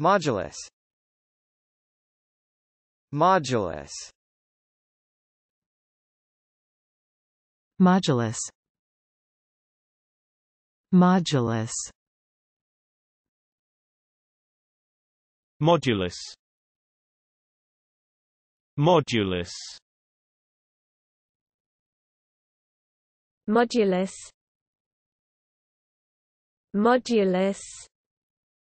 Modulus Modulus Modulus Modulus Modulus Modulus Modulus Modulus